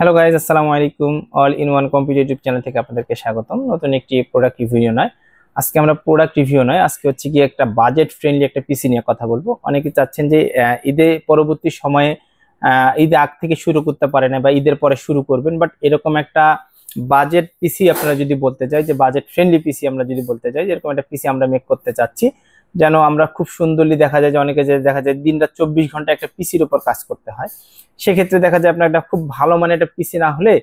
hello guys আসসালামু আলাইকুম all in one YouTube channel থেকে আপনাদেরকে স্বাগতম নতুন একটি প্রোডাক্ট রিভিউ নয় আজকে আমরা প্রোডাক্ট রিভিউ নয় আজকে হচ্ছে কি একটা বাজেট ফ্রেন্ডলি একটা পিসি নিয়ে কথা বলবো অনেকে চাচ্ছেন যে ঈদে পরবর্তী সময়ে ঈদে আগ থেকে শুরু করতে পারে না বা ঈদের পরে শুরু করবেন বাট এরকম একটা বাজেট পিসি আপনারা যদি বলতে চাই যে বাজেট ফ্রেন্ডলি পিসি আমরা যদি বলতে চাই এরকম একটা পিসি আমরা মেক করতে চাচ্ছি যেন আমরা খুব সুন্দরলি দেখা যায় যে অনেকে যে দেখা যায় দিনটা চব্বিশ ঘন্টা একটা পিসির উপর কাজ করতে হয় সেক্ষেত্রে দেখা যায় আপনার একটা খুব ভালো মানে একটা পিসি না হলে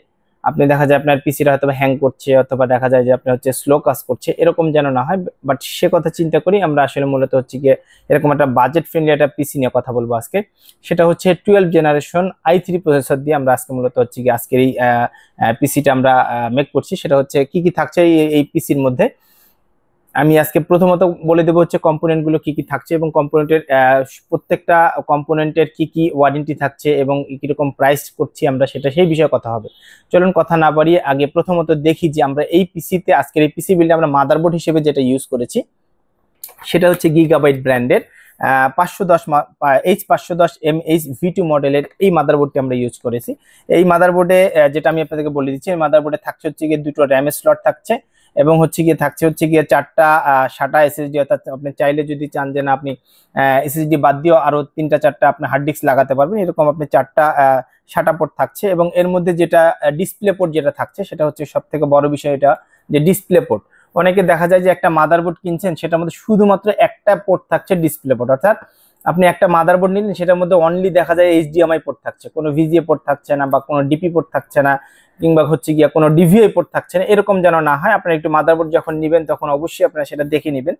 আপনি দেখা যায় আপনার পিসিটা হয়তো হ্যাং করছে অথবা দেখা যায় যে আপনি হচ্ছে স্লো কাজ করছে এরকম যেন না হয় বাট সে কথা চিন্তা করি আমরা আসলে মূলত হচ্ছে গিয়ে এরকম একটা বাজেট ফ্রেন্ডলি একটা পিসি নিয়ে কথা বলবো আজকে সেটা হচ্ছে twelve generation I three processor দিয়ে আমরা আজকে মূলত হচ্ছে গিয়ে আজকের এই পিসিটা আমরা মেক করছি সেটা হচ্ছে কি কি থাকছে এই পিসির মধ্যে আমি আজকে প্রথমত বলে দেবো হচ্ছে কম্পোনেন্টগুলো কি কি থাকছে এবং কম্পোনেন্টের প্রত্যেকটা কম্পোনেন্টের কি কি ওয়ারেন্টি থাকছে এবং কীরকম প্রাইস করছি আমরা সেটা সেই বিষয়ে কথা হবে চলুন কথা না বাড়িয়ে আগে প্রথমত দেখি যে আমরা এই পিসিতে আজকের এই পিসি বিলটা আমরা মাদারবোর্ড হিসেবে যেটা ইউজ করেছি সেটা হচ্ছে গিগাবাইট ব্র্যান্ডের পাঁচশো দশ এইচ পাঁচশো দশ এম এইচ ভি টু মডেলের এই মাদারবোর্ডটি আমরা ইউজ করেছি এই মাদারবোর্ডে যেটা আমি আপনাদেরকে বলে দিচ্ছি এই মাদারবোর্ডে থাকছে হচ্ছে গিয়ে দুটো র্যামের স্লট থাকছে এবং হচ্ছে গিয়ে থাকছে হচ্ছে গিয়ে চারটা সাটা এসএসডি অর্থাৎ আপনি চাইলে যদি চান যে না আপনি এসএসডি বাদ দিয়েও আরও তিনটা চারটা আপনি হার্ড ডিস্ক লাগাতে পারবেন এরকম আপনি চারটা সাটা পোর্ট থাকছে এবং এর মধ্যে যেটা ডিসপ্লে পোর্ট যেটা থাকছে সেটা হচ্ছে সব থেকে বড় বিষয় এটা যে ডিসপ্লে পোর্ট অনেকে দেখা যায় যে একটা মাদারবোর্ড কিনছেন সেটার মধ্যে শুধুমাত্র একটা পোর্ট থাকছে ডিসপ্লে পোর্ট অর্থাৎ আপনি একটা মাদারবোর্ড নিলেন সেটার মধ্যে অনলি দেখা যায় এইচডিএমআই পোর্ট থাকছে কোনো ভিজিএ পোর্ট থাকছে না বা কোনো ডিপি পোর্ট থাকছে না কিংবা হচ্ছে গিয়া কোনো ডিভিআই পোর্ট থাকছে না এরকম যেন না হয় আপনার একটু মাদারবোর্ড যখন নেবেন তখন অবশ্যই আপনারা সেটা দেখে নেবেন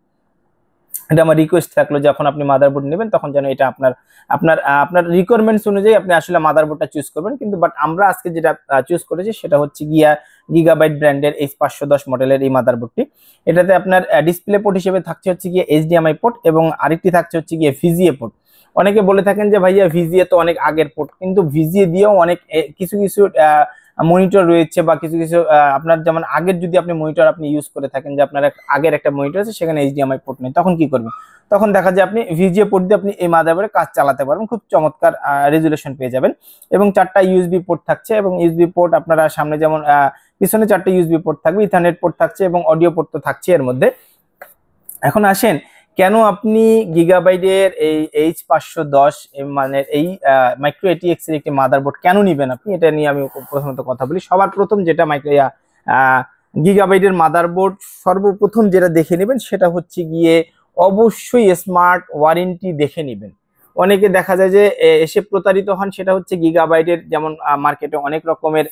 এটা আমার রিকোয়েস্ট থাকলো যখন আপনি মাদারবোর্ড নেবেন তখন যেন এটা আপনার আপনার আপনার রিকোয়ারমেন্টস অনুযায়ী আপনি আসলে মাদারবোর্ডটা চুজ করবেন কিন্তু বাট আমরা আজকে যেটা চুজ করেছি সেটা হচ্ছে গিয়া গিগাবাইট ব্র্যান্ডের এই পাঁচশো দশ মডেলের এই মাদারবোর্ডটি এটাতে আপনার ডিসপ্লে পোর্ট হিসেবে থাকছে হচ্ছে গিয়ে এইচডিএমআই পোর্ট এবং আরেকটি থাকছে হচ্ছে গিয়ে ফিজিএ পোর্ট অনেকে বলে থাকেন যে ভাইয়া ভিজিএ তো অনেক আগের পোর্ট কিন্তু ভিজিএ দিয়েও অনেক কিছু কিছু মনিটর রয়েছে বা কিছু কিছু আপনার যেমন আগের যদি আপনি মনিটর আপনি ইউজ করে থাকেন যে আপনার আগের একটা মনিটর আছে সেখানে এইচডিএমআই পোর্ট নেই তখন কি করবেন তখন দেখা যায় আপনি ভিজিএ পোর্ট দিয়ে আপনি এই মাদারবোর্ডে কাজ চালাতে পারবেন খুব চমৎকার রেজুলেশন পেয়ে যাবেন এবং চারটা ইউএসবি পোর্ট থাকছে এবং ইউএসবি পোর্ট আপনারা সামনে যেমন পিছনে চারটা ইউএসবি পোর্ট থাকবে ইথারনেট পোর্ট থাকছে এবং অডিও পোর্ট তো থাকছে এর মধ্যে এখন আসেন কেন আপনি গিগাবাইডের এই এইচ পাঁচশো দশ মানের এই মাইক্রো এটিএক্স একটি মাদারবোর্ড কেন নেবেন আপনি এটা নিয়ে আমি প্রথমত কথা বলি সবার প্রথম যেটা মাইক্রো গিগাবাইডের মাদারবোর্ড সর্বপ্রথম যেটা দেখে নেবেন সেটা হচ্ছে গিয়ে অবশ্যই স্মার্ট ওয়ারেন্টি দেখে নেবেন অনেকে দেখা যায় যে এসে প্রতারিত হন সেটা হচ্ছে গিগাবাইটের যেমন মার্কেটে অনেক রকমের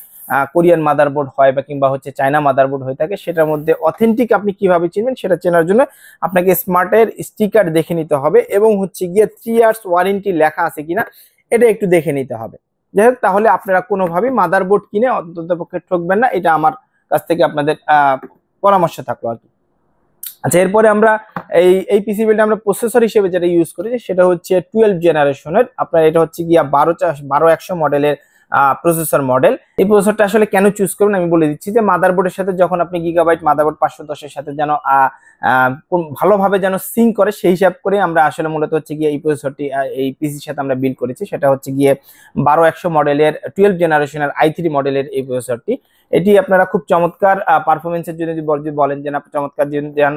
কোরিয়ান মাদারবোর্ড হয় বা কিংবা হচ্ছে চায়না মাদারবোর্ড হয়ে থাকে সেটার মধ্যে অথেন্টিক আপনি কিভাবে চিনবেন সেটা চেনার জন্য আপনাকে স্মার্টের স্টিকার দেখে নিতে হবে এবং হচ্ছে গিয়ে থ্রি ইয়ার্স ওয়ারেন্টি লেখা আছে কিনা এটা একটু দেখে নিতে হবে যাই হোক তাহলে আপনারা কোনোভাবেই মাদারবোর্ড কিনে অন্তত পক্ষে ঠকবেন না এটা আমার কাছ থেকে আপনাদের পরামর্শ থাকলো আর কি আচ্ছা এরপরে আমরা এই এই পিসিবিটা আমরা প্রসেসর হিসেবে যেটা ইউজ করি সেটা হচ্ছে টুয়েলভ জেনারেশনের আপনার এটা হচ্ছে গিয়া বারো চাষ বারো একশো মডেলের প্রসেসর মডেল এই প্রসেসরটা আসলে কেন চুজ করবেন আমি বলে দিচ্ছি যে মাদারবোর্ডের সাথে যখন আপনি গিগাবাইট মাদারবোর্ড পাঁচশো দশের সাথে যেন ভালোভাবে যেন সিং করে সেই হিসাব করে আমরা আসলে মূলত হচ্ছে গিয়ে এই প্রসেসরটি এই পিসির সাথে আমরা বিল করেছি সেটা হচ্ছে গিয়ে বারো একশো মডেলের টুয়েলভ জেনারেশনের আই থ্রি মডেলের এই প্রসেসরটি এটি আপনারা খুব চমৎকার পারফরমেন্সের জন্য যদি বলেন যে না চমৎকার যেন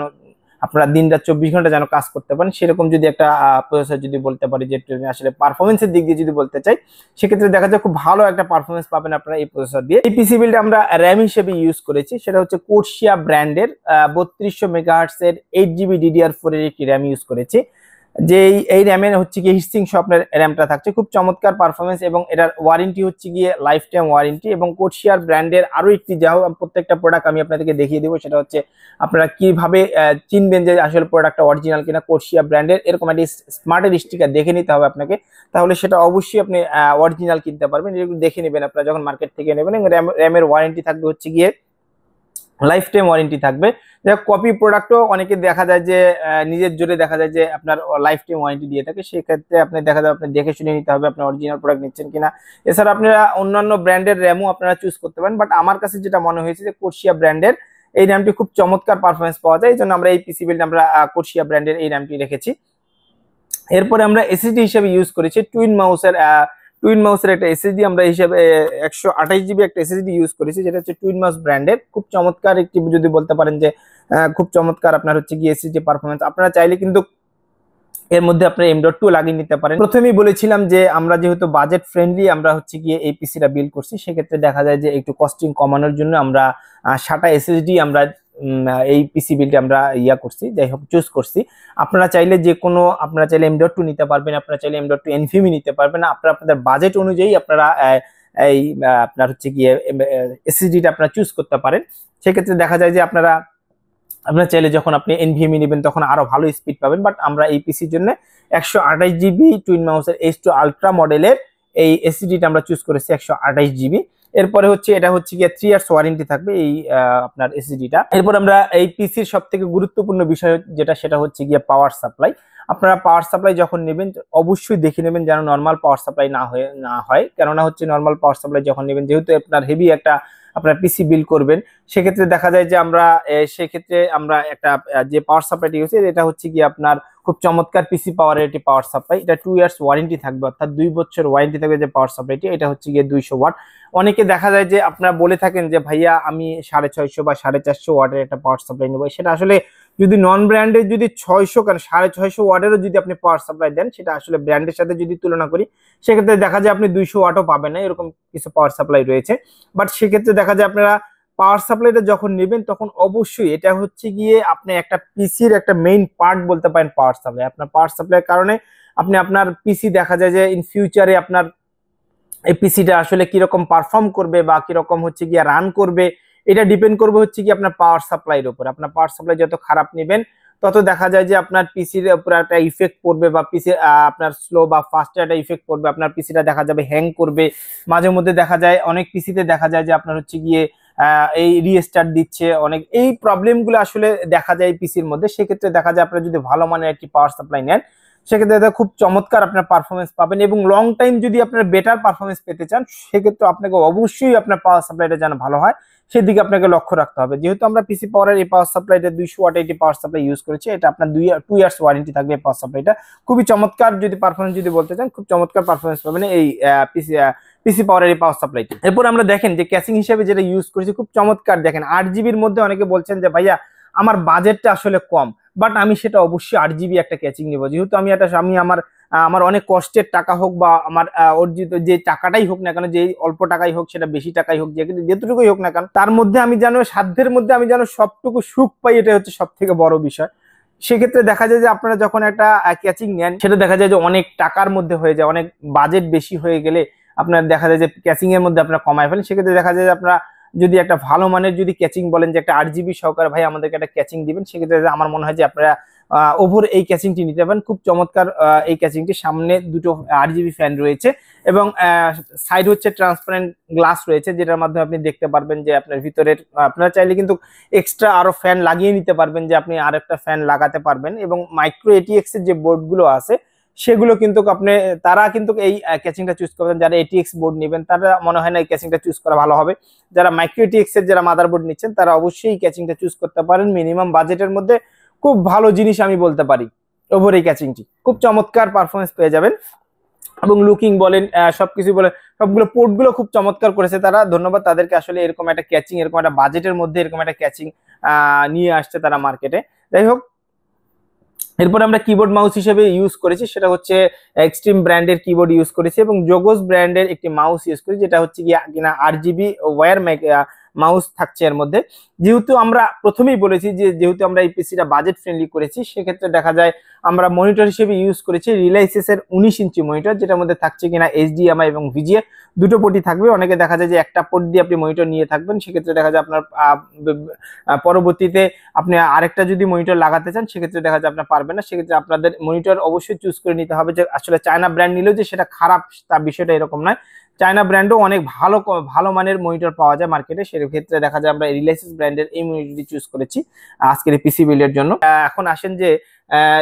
আপনারা দিন রাত চব্বিশ ঘন্টা যেন কাজ করতে পারেন সেরকম যদি একটা প্রসেসর যদি বলতে পারি যে আসলে পারফরমেন্সের দিক দিয়ে যদি বলতে চাই সেক্ষেত্রে দেখা যায় খুব ভালো একটা পারফরমেন্স পাবেন আপনারা এই প্রসেসর দিয়ে এই পিসি বিলটা আমরা র্যাম হিসেবে ইউজ করেছি সেটা হচ্ছে কোর্সিয়া ব্র্যান্ডের বত্রিশশো মেগাহার্টস এইট জিবি ডিডিআর ফোরের একটি র্যাম ইউজ করেছি যে এই র্যামের হচ্ছে গিয়ে হিস্টিং স্বপ্নের র্যামটা থাকছে খুব চমৎকার পারফরমেন্স এবং এটার ওয়ারেন্টি হচ্ছে গিয়ে লাইফ টাইম ওয়ারেন্টি এবং কোটশিয়ার ব্র্যান্ডের আরও একটি যা প্রত্যেকটা প্রোডাক্ট আমি আপনাদেরকে দেখিয়ে দেবো সেটা হচ্ছে আপনারা কীভাবে চিনবেন যে আসলে প্রোডাক্টটা অরিজিনাল কিনা কোটশিয়া ব্র্যান্ডের এরকম একটি স্মার্টের স্টিকার দেখে নিতে হবে আপনাকে তাহলে সেটা অবশ্যই আপনি অরিজিনাল কিনতে পারবেন এগুলো দেখে নেবেন আপনারা যখন মার্কেট থেকে নেবেন র্যাম র্যামের ওয়ারেন্টি থাকবে হচ্ছে গিয়ে লাইফ টাইম ওয়ারেন্টি থাকবে যাক কপি প্রোডাক্টও অনেকে দেখা যায় যে নিজের জোরে দেখা যায় যে আপনার লাইফ টাইম ওয়ারেন্টি দিয়ে থাকে সেক্ষেত্রে আপনি দেখা যাবে আপনি দেখে শুনে নিতে হবে আপনার অরিজিনাল প্রোডাক্ট নিচ্ছেন কিনা এছাড়া আপনারা অন্যান্য ব্র্যান্ডের র্যামও আপনারা চুজ করতে পারেন বাট আমার কাছে যেটা মনে হয়েছে যে কোর্সিয়া ব্র্যান্ডের এই র্যামটি খুব চমৎকার পারফরমেন্স পাওয়া যায় এই জন্য আমরা এই পিসি আমরা কোর্সিয়া ব্র্যান্ডের এই র্যামটি রেখেছি এরপরে আমরা এসিডি হিসেবে ইউজ করেছি টুইন মাউসের টুইন মাউসের একটা এসএসডি আমরা হিসাবে একশো আঠাশ জিবি একটা এসএসডি ইউজ করেছি যেটা হচ্ছে টুইন মাউস ব্র্যান্ডের খুব চমৎকার একটি যদি বলতে পারেন যে খুব চমৎকার আপনার হচ্ছে কি এসএসডি পারফরমেন্স আপনারা চাইলে কিন্তু এর মধ্যে আপনার এম ডট টু লাগিয়ে নিতে পারেন প্রথমেই বলেছিলাম যে আমরা যেহেতু বাজেট ফ্রেন্ডলি আমরা হচ্ছে গিয়ে এই পিসিটা বিল করছি সেক্ষেত্রে দেখা যায় যে একটু কস্টিং কমানোর জন্য আমরা সাটা এসএসডি আমরা এই পিসিবিটি আমরা ইয়া করছি যাই হোক চুজ করছি আপনারা চাইলে যে কোনো আপনারা চাইলে এম ডট টু নিতে পারবেন আপনারা চাইলে এম ডট টু এনফিমি নিতে পারবেন আপনারা আপনাদের বাজেট অনুযায়ী আপনারা এই আপনার হচ্ছে গিয়ে এসএসডিটা আপনারা চুজ করতে পারেন সেক্ষেত্রে দেখা যায় যে আপনারা আপনার চাইলে যখন আপনি এনভিএমি নেবেন তখন আরও ভালো স্পিড পাবেন বাট আমরা এই পিসির জন্য একশো আঠাইশ জিবি টুইন মাউসের এইচ টু আলট্রা মডেলের এই এসিডিটা আমরা চুজ করেছি একশো আঠাইশ জিবি এরপরে হচ্ছে এটা হচ্ছে গিয়ে থ্রি ইয়ার্স ওয়ারেন্টি থাকবে এই আপনার এসিডিটা এরপর আমরা এই পিসির সব থেকে গুরুত্বপূর্ণ বিষয় যেটা সেটা হচ্ছে গিয়ে পাওয়ার সাপ্লাই আপনারা পাওয়ার সাপ্লাই যখন নেবেন অবশ্যই দেখে নেবেন যেন নর্মাল পাওয়ার সাপ্লাই না হয়ে না হয় কেননা হচ্ছে নর্মাল পাওয়ার সাপ্লাই যখন নেবেন যেহেতু আপনার হেভি একটা আপনার পিসি বিল করবেন সেক্ষেত্রে দেখা যায় যে আমরা সেক্ষেত্রে আমরা একটা যে পাওয়ার সাপ্লাইটি ইউজ এটা হচ্ছে কি আপনার খুব চমৎকার পিসি পাওয়ারের একটি পাওয়ার সাপ্লাই এটা টু ইয়ার্স ওয়ারেন্টি থাকবে অর্থাৎ দুই বছর ওয়ারেন্টি থাকবে যে পাওয়ার সাপ্লাইটি এটা হচ্ছে গিয়ে দুইশো ওয়াট অনেকে দেখা যায় যে আপনারা বলে থাকেন যে ভাইয়া আমি সাড়ে ছয়শো বা সাড়ে চারশো ওয়াটের একটা পাওয়ার সাপ্লাই নেবো সেটা আসলে যদি নন ব্র্যান্ডের যদি ছয়শো কেন সাড়ে ছয়শো ওয়াটেরও যদি আপনি পাওয়ার সাপ্লাই দেন সেটা আসলে ব্র্যান্ডের সাথে যদি তুলনা করি সেক্ষেত্রে দেখা যায় আপনি দুইশো ওয়াটও পাবেন না এরকম কিছু পাওয়ার সাপ্লাই রয়েছে বাট সেক্ষেত্রে দেখা যায় আপনারা পাওয়ার সাপ্লাইটা যখন নেবেন তখন অবশ্যই এটা হচ্ছে গিয়ে আপনি একটা পিসির একটা মেইন পার্ট বলতে পারেন পাওয়ার সাপ্লাই আপনার পাওয়ার সাপ্লাইয়ের কারণে আপনি আপনার পিসি দেখা যায় যে ইন ফিউচারে আপনার এই পিসিটা আসলে কীরকম পারফর্ম করবে বা কীরকম হচ্ছে গিয়ে রান করবে এটা ডিপেন্ড করবে হচ্ছে কি আপনার পাওয়ার সাপ্লাইয়ের উপর আপনার পাওয়ার সাপ্লাই যত খারাপ নেবেন তত দেখা যায় যে আপনার পিসির উপর একটা ইফেক্ট পড়বে বা পিসি আপনার স্লো বা ফাস্টে একটা ইফেক্ট পড়বে আপনার পিসিটা দেখা যাবে হ্যাং করবে মাঝে মধ্যে দেখা যায় অনেক পিসিতে দেখা যায় যে আপনার হচ্ছে গিয়ে এই রিস্টার্ট দিচ্ছে অনেক এই প্রবলেমগুলো আসলে দেখা যায় পিসির মধ্যে সেক্ষেত্রে দেখা যায় আপনার যদি ভালো মানের একটি পাওয়ার সাপ্লাই নেন সেক্ষেত্রে দাদা খুব চমৎকার আপনার পারফরমেন্স পাবেন এবং লং টাইম যদি আপনার বেটার পারফরমেন্স পেতে চান সেক্ষেত্রে আপনাকে অবশ্যই আপনার পাওয়ার সাপ্লাইটা যেন ভালো হয় সেদিকে আপনাকে লক্ষ্য রাখতে হবে যেহেতু আমরা পিসি পাওয়ারের এই পাওয়ার সাপ্লাইটা দুইশো watt eighty power supply use করেছি এটা আপনার দুই টু ইয়ার্স ওয়ারেন্টি থাকবে এই পাওয়ার সাপ্লাইটা খুবই চমৎকার যদি পারফরমেন্স যদি বলতে চান খুব চমৎকার পারফরমেন্স পাবেন এই পিসি পিসি পাওয়ারের এই পাওয়ার সাপ্লাইটি এরপর আমরা দেখেন যে ক্যাশিং হিসেবে যেটা ইউজ করেছি খুব চমৎকার দেখেন আট জিবির মধ্যে অনেকে বলছেন যে ভাইয়া আমার বাজেটটা আসলে কম বাট আমি সেটা অবশ্যই আট জিবি একটা ক্যাচিং নেবো যেহেতু আমি একটা আমি আমার আমার অনেক কষ্টের টাকা হোক বা আমার অর্জিত যে টাকাটাই হোক না কেন যে অল্প টাকাই হোক সেটা বেশি টাকাই হোক যেটুকুই হোক না কেন তার মধ্যে আমি যেন সাধ্যের মধ্যে আমি যেন সবটুকু সুখ পাই এটা হচ্ছে সব থেকে বড় বিষয় সেক্ষেত্রে দেখা যায় যে আপনারা যখন একটা ক্যাচিং নেন সেটা দেখা যায় যে অনেক টাকার মধ্যে হয়ে যায় অনেক বাজেট বেশি হয়ে গেলে আপনার দেখা যায় যে ক্যাচিংয়ের মধ্যে আপনারা কমায় ফেলেন সেক্ষেত্রে দেখা যায় যে আপনারা যদি একটা ভালো মানের যদি ক্যাচিং বলেন যে একটা আট জিবি সহকার ভাই আমাদেরকে একটা ক্যাচিং দিবেন সেক্ষেত্রে আমার মনে হয় যে আপনারা ওভোর এই ক্যাচিংটি নিতে পারেন খুব চমৎকার এই ক্যাচিংটি সামনে দুটো আট জিবি ফ্যান রয়েছে এবং সাইড হচ্ছে ট্রান্সপারেন্ট গ্লাস রয়েছে যেটার মাধ্যমে আপনি দেখতে পারবেন যে আপনার ভিতরের আপনারা চাইলে কিন্তু এক্সট্রা আরও ফ্যান লাগিয়ে নিতে পারবেন যে আপনি আর একটা ফ্যান লাগাতে পারবেন এবং মাইক্রো এটিএক্সের যে বোর্ডগুলো আছে সেগুলো কিন্তু আপনি তারা কিন্তু এই ক্যাচিংটা চুজ করবেন যারা এটিএক্স বোর্ড নেবেন তারা মনে হয় না এই ক্যাচিংটা চুজ করা ভালো হবে যারা মাইক্রো এর যারা মাদার বোর্ড নিচ্ছেন তারা অবশ্যই এই ক্যাচিংটা চুজ করতে পারেন মিনিমাম বাজেটের মধ্যে খুব ভালো জিনিস আমি বলতে পারি ওভার এই ক্যাচিংটি খুব চমৎকার পারফরমেন্স পেয়ে যাবেন এবং লুকিং বলেন সবকিছু বলেন সবগুলো পোর্টগুলো খুব চমৎকার করেছে তারা ধন্যবাদ তাদেরকে আসলে এরকম একটা ক্যাচিং এরকম একটা বাজেটের মধ্যে এরকম একটা ক্যাচিং নিয়ে আসছে তারা মার্কেটে যাই হোক এরপর আমরা কিবোর্ড মাউস হিসেবে ইউজ করেছি সেটা হচ্ছে এক্সট্রিম ব্র্যান্ডের কিবোর্ড ইউজ করেছি এবং জোগোস ব্র্যান্ডের একটি মাউস ইউজ করেছি যেটা হচ্ছে কি কিনা আর জিবি ওয়ার মাউস থাকছে এর মধ্যে যেহেতু আমরা প্রথমেই বলেছি যে যেহেতু আমরা এই পিসিটা বাজেট ফ্রেন্ডলি করেছি সেক্ষেত্রে দেখা যায় আমরা মনিটর হিসেবে ইউজ করেছি রিলাইসেস এর উনিশ ইঞ্চি মনিটর যেটার মধ্যে থাকছে কিনা এইচডিএমআই এবং ভিজিএ দুটো পোর্টই থাকবে অনেকে দেখা যায় যে একটা পোর্ট দিয়ে আপনি মনিটর নিয়ে থাকবেন সেক্ষেত্রে দেখা যায় আপনার পরবর্তীতে আপনি আরেকটা যদি মনিটর লাগাতে চান সেক্ষেত্রে দেখা যায় আপনার পারবেন না সেক্ষেত্রে আপনাদের মনিটর অবশ্যই চুজ করে নিতে হবে যে আসলে চায়না ব্র্যান্ড নিলেও যে সেটা খারাপ তা বিষয়টা এরকম নয় চায়না ব্র্যান্ডও অনেক ভালো ভালো মানের মনিটর পাওয়া যায় মার্কেটে সেক্ষেত্রে দেখা যায় আমরা রিলায়েন্স ব্র্যান্ডের এই মনিটরটি চুজ করেছি আজকের এই পিসি বিলের জন্য এখন আসেন যে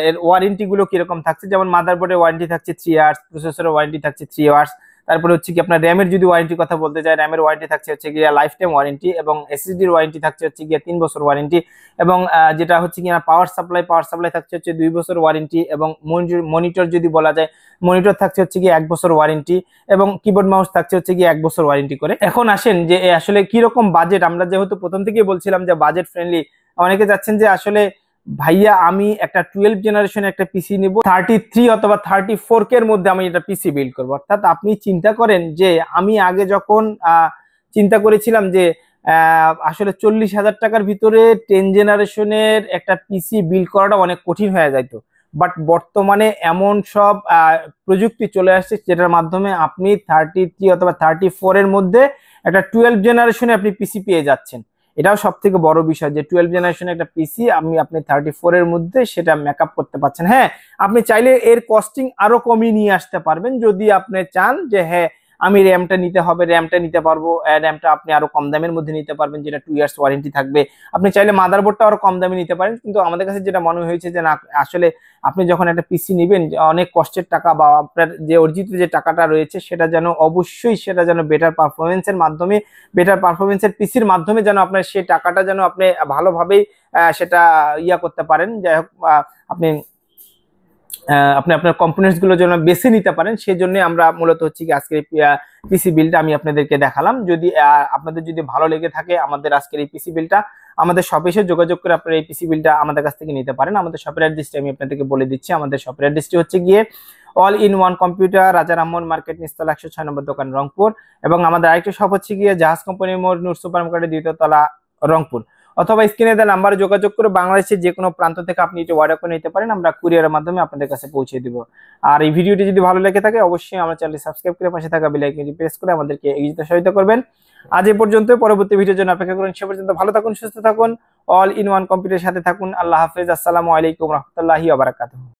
এর ওয়ারেন্টিগুলো কীরকম থাকছে যেমন মাদারবোর্ডের ওয়ারেন্টি থাকছে থ্রি আওয়ার্স প্রসেসরের ওয়ারেন্টি থাকছে থ্রি আওয়ার্স তারপরে হচ্ছে কি আপনার র্যামের যদি ওয়ারেন্টি কথা বলতে চাই র্যামের ওয়ারেন্টি থাকছে হচ্ছে গিয়া লাইফ টাইম ওয়ারেন্টি এবং এসএসডির ওয়ারেন্টি থাকছে হচ্ছে গিয়া তিন বছর ওয়ারেন্টি এবং যেটা হচ্ছে কি পাওয়ার সাপ্লাই পাওয়ার সাপ্লাই থাকছে হচ্ছে দুই বছর ওয়ারেন্টি এবং মনিটর যদি বলা যায় মনিটর থাকছে হচ্ছে কি এক বছর ওয়ারেন্টি এবং কিবোর্ড মাউস থাকছে হচ্ছে কি এক বছর ওয়ারেন্টি করে এখন আসেন যে আসলে কি রকম বাজেট আমরা যেহেতু প্রথম থেকেই বলছিলাম যে বাজেট ফ্রেন্ডলি অনেকে যাচ্ছেন যে আসলে ভাইয়া আমি একটা টুয়েলভ জেনারেশন একটা পিসি নেব থার্টি থ্রি অথবা থার্টি ফোর কের মধ্যে আমি এটা পিসি বিল্ড করবো অর্থাৎ আপনি চিন্তা করেন যে আমি আগে যখন চিন্তা করেছিলাম যে আসলে চল্লিশ হাজার টাকার ভিতরে টেন জেনারেশনের একটা পিসি বিল্ড করাটা অনেক কঠিন হয়ে যাইতো বাট বর্তমানে এমন সব প্রযুক্তি চলে আসছে যেটার মাধ্যমে আপনি থার্টি থ্রি অথবা থার্টি ফোরের মধ্যে একটা টুয়েলভ জেনারেশনে আপনি পিসি পেয়ে যাচ্ছেন এটাও সব থেকে বড় বিষয় যে টুয়েলভ জেনারেশন একটা পিসি আমি আপনি থার্টি এর মধ্যে সেটা মেক করতে পারছেন হ্যাঁ আপনি চাইলে এর কস্টিং আরো কমিয়ে নিয়ে আসতে পারবেন যদি আপনি চান যে হ্যাঁ আমি র্যামটা নিতে হবে র্যামটা নিতে পারবো র্যামটা আপনি আরও কম দামের মধ্যে নিতে পারবেন যেটা টু ইয়ার্স ওয়ারেন্টি থাকবে আপনি চাইলে মাদারবোর্ডটা আরও কম দামে নিতে পারেন কিন্তু আমাদের কাছে যেটা মনে হয়েছে যে না আসলে আপনি যখন একটা পিসি নেবেন অনেক কষ্টের টাকা বা আপনার যে অর্জিত যে টাকাটা রয়েছে সেটা যেন অবশ্যই সেটা যেন বেটার পারফরমেন্সের মাধ্যমে বেটার পারফরমেন্সের পিসির মাধ্যমে যেন আপনার সেই টাকাটা যেন আপনি ভালোভাবেই সেটা ইয়া করতে পারেন যাই হোক আপনি আপনি আপনার গুলো যেন বেছে নিতে পারেন সেই জন্য আমরা মূলত হচ্ছে আজকের পিসি বিলটা আমি আপনাদেরকে দেখালাম যদি আপনাদের যদি ভালো লেগে থাকে আমাদের আজকের এই পিসি বিলটা আমাদের শপে এসে যোগাযোগ করে আপনারা এই পিসি বিলটা আমাদের কাছ থেকে নিতে পারেন আমাদের শপের অ্যাড্রেসটি আমি আপনাদেরকে বলে দিচ্ছি আমাদের শপের অ্যাড্রেসটি হচ্ছে গিয়ে অল ইন ওয়ান কম্পিউটার রাজা রামমোহন মার্কেট নিস্তলা একশো ছয় নম্বর দোকান রংপুর এবং আমাদের আরেকটি শপ হচ্ছে গিয়ে জাহাজ কোম্পানি মোড় নূর সুপার মার্কেটের দ্বিতীয় তলা রংপুর অথবা স্ক্রিনে দেওয়া নাম্বারে যোগাযোগ করে বাংলাদেশের যে কোনো প্রান্ত থেকে আপনি এটি অর্ডার করে নিতে পারেন আমরা কুরিয়ারের মাধ্যমে আপনাদের কাছে পৌঁছে দেবো আর এই ভিডিওটি যদি ভালো লেগে থাকে অবশ্যই আমার চ্যানেল সাবস্ক্রাইব করে পাশে থাকা বেলাইকনটি প্রেস করে আমাদেরকে এগিয়ে যেতে সহায়তা করবেন আজ এ পর্যন্ত পরবর্তী ভিডিওর জন্য অপেক্ষা করুন সে পর্যন্ত ভালো থাকুন সুস্থ থাকুন অল ইন ওয়ান কম্পিউটার সাথে থাকুন আল্লাহ হাফেজ আসসালামু আলাইকুম রহমতুল্লাহি আবরাকাতুহ